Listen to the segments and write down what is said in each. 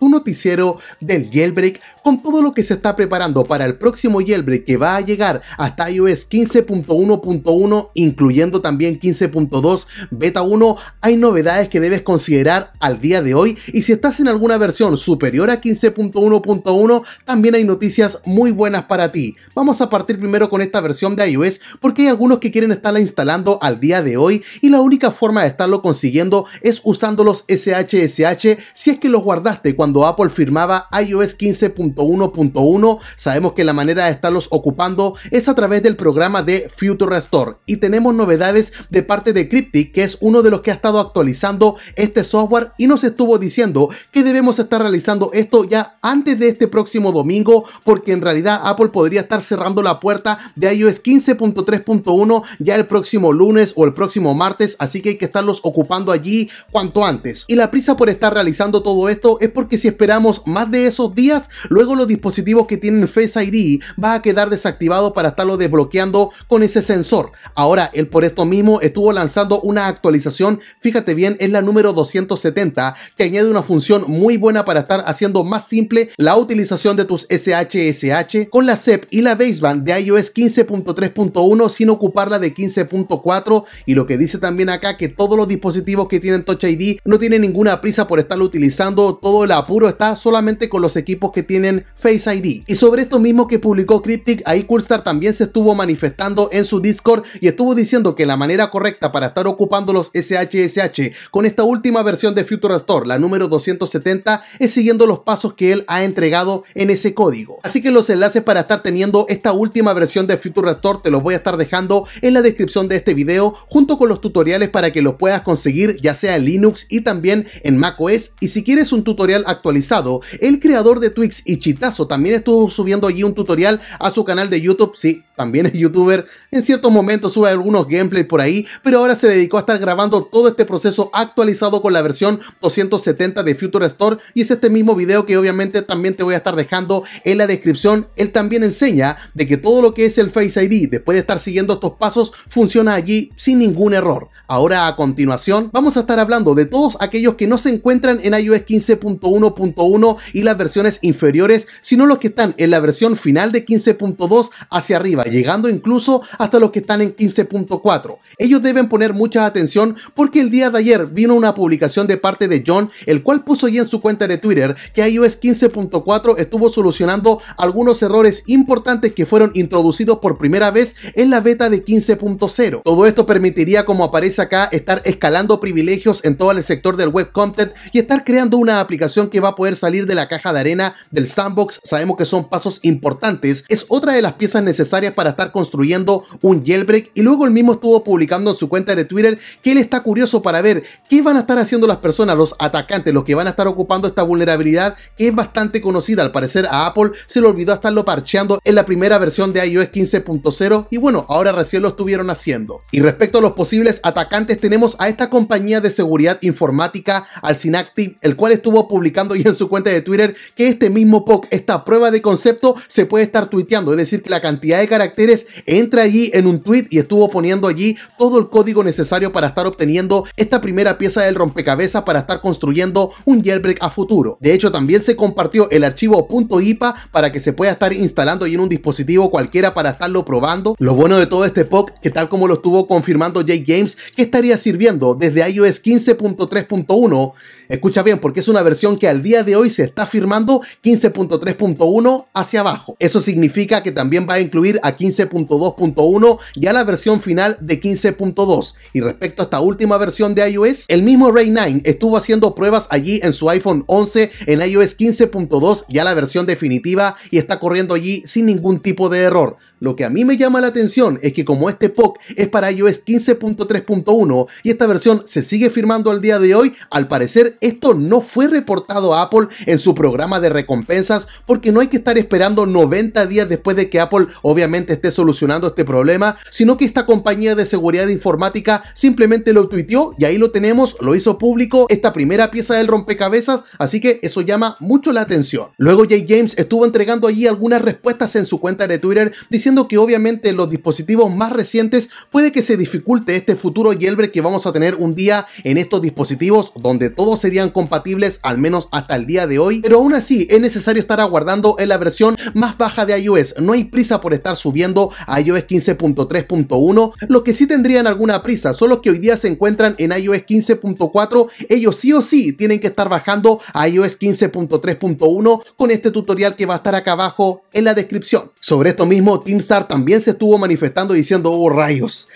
tu noticiero del jailbreak con todo lo que se está preparando para el próximo jailbreak que va a llegar hasta iOS 15.1.1 incluyendo también 15.2 beta 1 hay novedades que debes considerar al día de hoy y si estás en alguna versión superior a 15.1.1 también hay noticias muy buenas para ti vamos a partir primero con esta versión de iOS porque hay algunos que quieren estarla instalando al día de hoy y la única forma de estarlo consiguiendo es usando los SHSH si es que los guardaste cuando cuando Apple firmaba iOS 15.1.1. Sabemos que la manera de estarlos ocupando es a través del programa de Future Restore y tenemos novedades de parte de Cryptic, que es uno de los que ha estado actualizando este software y nos estuvo diciendo que debemos estar realizando esto ya antes de este próximo domingo, porque en realidad Apple podría estar cerrando la puerta de iOS 15.3.1 ya el próximo lunes o el próximo martes, así que hay que estarlos ocupando allí cuanto antes. Y la prisa por estar realizando todo esto es porque si esperamos más de esos días, luego los dispositivos que tienen Face ID va a quedar desactivado para estarlo desbloqueando con ese sensor. Ahora, él por esto mismo estuvo lanzando una actualización, fíjate bien, es la número 270, que añade una función muy buena para estar haciendo más simple la utilización de tus SHSH con la SEP y la baseband de iOS 15.3.1 sin ocuparla de 15.4 y lo que dice también acá que todos los dispositivos que tienen Touch ID no tienen ninguna prisa por estarlo utilizando, todo el está solamente con los equipos que tienen Face ID. Y sobre esto mismo que publicó Cryptic, ahí Coolstar también se estuvo manifestando en su Discord y estuvo diciendo que la manera correcta para estar ocupando los SHSH con esta última versión de Future Restore, la número 270, es siguiendo los pasos que él ha entregado en ese código. Así que los enlaces para estar teniendo esta última versión de Future Restore te los voy a estar dejando en la descripción de este video junto con los tutoriales para que los puedas conseguir ya sea en Linux y también en macOS y si quieres un tutorial a actualizado. El creador de Twix y Chitazo también estuvo subiendo allí un tutorial a su canal de YouTube. También es youtuber, en ciertos momentos sube algunos gameplays por ahí, pero ahora se dedicó a estar grabando todo este proceso actualizado con la versión 270 de Future Store y es este mismo video que obviamente también te voy a estar dejando en la descripción. Él también enseña de que todo lo que es el Face ID, después de estar siguiendo estos pasos, funciona allí sin ningún error. Ahora a continuación vamos a estar hablando de todos aquellos que no se encuentran en iOS 15.1.1 y las versiones inferiores, sino los que están en la versión final de 15.2 hacia arriba llegando incluso hasta los que están en 15.4. Ellos deben poner mucha atención porque el día de ayer vino una publicación de parte de John, el cual puso ya en su cuenta de Twitter que iOS 15.4 estuvo solucionando algunos errores importantes que fueron introducidos por primera vez en la beta de 15.0. Todo esto permitiría, como aparece acá, estar escalando privilegios en todo el sector del web content y estar creando una aplicación que va a poder salir de la caja de arena del sandbox. Sabemos que son pasos importantes. Es otra de las piezas necesarias para estar construyendo un jailbreak y luego él mismo estuvo publicando en su cuenta de Twitter que él está curioso para ver qué van a estar haciendo las personas, los atacantes, los que van a estar ocupando esta vulnerabilidad que es bastante conocida. Al parecer a Apple se le olvidó estarlo parcheando en la primera versión de iOS 15.0 y bueno, ahora recién lo estuvieron haciendo. Y respecto a los posibles atacantes tenemos a esta compañía de seguridad informática, al Synactive, el cual estuvo publicando ya en su cuenta de Twitter que este mismo POC, esta prueba de concepto, se puede estar tuiteando, es decir, que la cantidad de caracteres, entra allí en un tweet y estuvo poniendo allí todo el código necesario para estar obteniendo esta primera pieza del rompecabezas para estar construyendo un jailbreak a futuro. De hecho, también se compartió el archivo .ipa para que se pueda estar instalando y en un dispositivo cualquiera para estarlo probando. Lo bueno de todo este POC, que tal como lo estuvo confirmando Jay James, que estaría sirviendo desde iOS 15.3.1 Escucha bien, porque es una versión que al día de hoy se está firmando 15.3.1 hacia abajo. Eso significa que también va a incluir a 15.2.1 ya la versión final de 15.2. Y respecto a esta última versión de iOS, el mismo Ray 9 estuvo haciendo pruebas allí en su iPhone 11 en iOS 15.2 ya la versión definitiva y está corriendo allí sin ningún tipo de error. Lo que a mí me llama la atención es que como este POC es para iOS 15.3.1 y esta versión se sigue firmando al día de hoy, al parecer esto no fue reportado a Apple en su programa de recompensas porque no hay que estar esperando 90 días después de que Apple obviamente esté solucionando este problema, sino que esta compañía de seguridad informática simplemente lo tuiteó y ahí lo tenemos, lo hizo público esta primera pieza del rompecabezas, así que eso llama mucho la atención. Luego Jay James estuvo entregando allí algunas respuestas en su cuenta de Twitter diciendo que obviamente los dispositivos más recientes puede que se dificulte este futuro jailbreak que vamos a tener un día en estos dispositivos donde todos serían compatibles al menos hasta el día de hoy, pero aún así es necesario estar aguardando en la versión más baja de iOS, no hay prisa por estar subiendo a iOS 15.3.1, lo que sí tendrían alguna prisa son los que hoy día se encuentran en iOS 15.4, ellos sí o sí tienen que estar bajando a iOS 15.3.1 con este tutorial que va a estar acá abajo en la descripción. Sobre esto mismo, Team Star también se estuvo manifestando diciendo, oh rayos,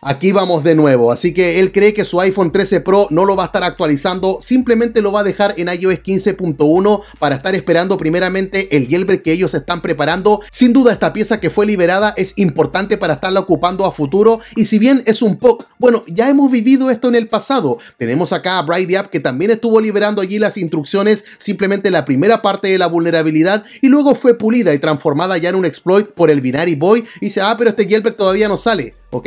Aquí vamos de nuevo, así que él cree que su iPhone 13 Pro no lo va a estar actualizando, simplemente lo va a dejar en iOS 15.1 para estar esperando primeramente el jailbreak que ellos están preparando. Sin duda esta pieza que fue liberada es importante para estarla ocupando a futuro y si bien es un POC, bueno, ya hemos vivido esto en el pasado. Tenemos acá a Bright App que también estuvo liberando allí las instrucciones, simplemente la primera parte de la vulnerabilidad y luego fue pulida y transformada ya en un exploit por el Binary Boy y dice, ah, pero este jailbreak todavía no sale. Ok,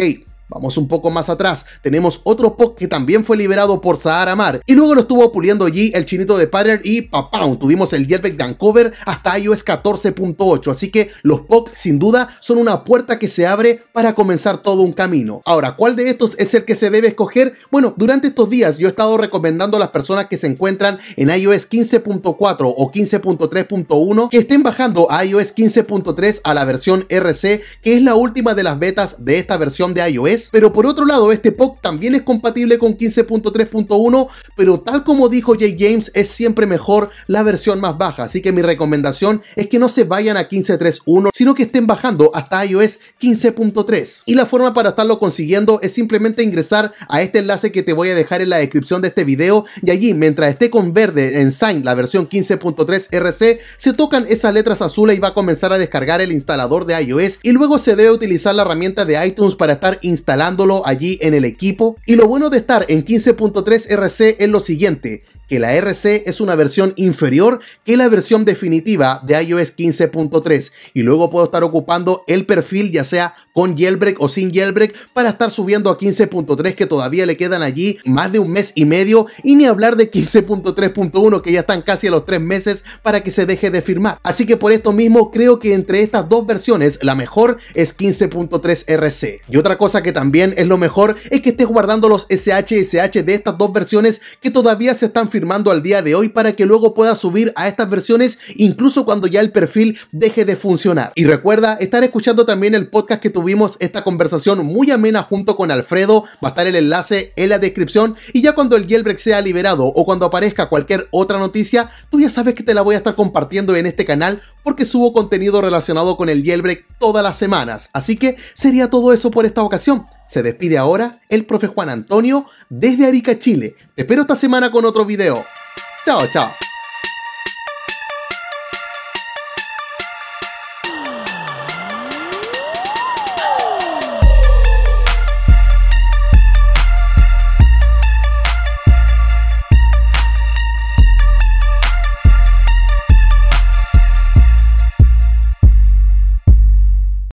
Vamos un poco más atrás, tenemos otro POC que también fue liberado por Sahara Mar y luego lo estuvo puliendo allí el chinito de Pattern y papá. Tuvimos el jetback de hasta iOS 14.8, así que los POC sin duda son una puerta que se abre para comenzar todo un camino. Ahora, ¿cuál de estos es el que se debe escoger? Bueno, durante estos días yo he estado recomendando a las personas que se encuentran en iOS 15.4 o 15.3.1 que estén bajando a iOS 15.3 a la versión RC, que es la última de las betas de esta versión de iOS pero por otro lado, este POC también es compatible con 15.3.1, pero tal como dijo Jay James, es siempre mejor la versión más baja, así que mi recomendación es que no se vayan a 15.3.1, sino que estén bajando hasta iOS 15.3. Y la forma para estarlo consiguiendo es simplemente ingresar a este enlace que te voy a dejar en la descripción de este video y allí, mientras esté con verde en Sign, la versión 15.3 RC, se tocan esas letras azules y va a comenzar a descargar el instalador de iOS y luego se debe utilizar la herramienta de iTunes para estar instalando instalándolo allí en el equipo. Y lo bueno de estar en 15.3 RC es lo siguiente, que la RC es una versión inferior que la versión definitiva de iOS 15.3 y luego puedo estar ocupando el perfil ya sea con jailbreak o sin jailbreak para estar subiendo a 15.3 que todavía le quedan allí más de un mes y medio y ni hablar de 15.3.1 que ya están casi a los 3 meses para que se deje de firmar. Así que por esto mismo creo que entre estas dos versiones la mejor es 15.3 RC. Y otra cosa que también es lo mejor es que estés guardando los SHSH de estas dos versiones que todavía se están firmando al día de hoy para que luego puedas subir a estas versiones incluso cuando ya el perfil deje de funcionar. Y recuerda estar escuchando también el podcast que tu tuvimos esta conversación muy amena junto con Alfredo. Va a estar el enlace en la descripción. Y ya cuando el jailbreak sea liberado o cuando aparezca cualquier otra noticia, tú ya sabes que te la voy a estar compartiendo en este canal porque subo contenido relacionado con el jailbreak todas las semanas. Así que sería todo eso por esta ocasión. Se despide ahora el profe Juan Antonio desde Arica, Chile. Te espero esta semana con otro video. Chao, chao.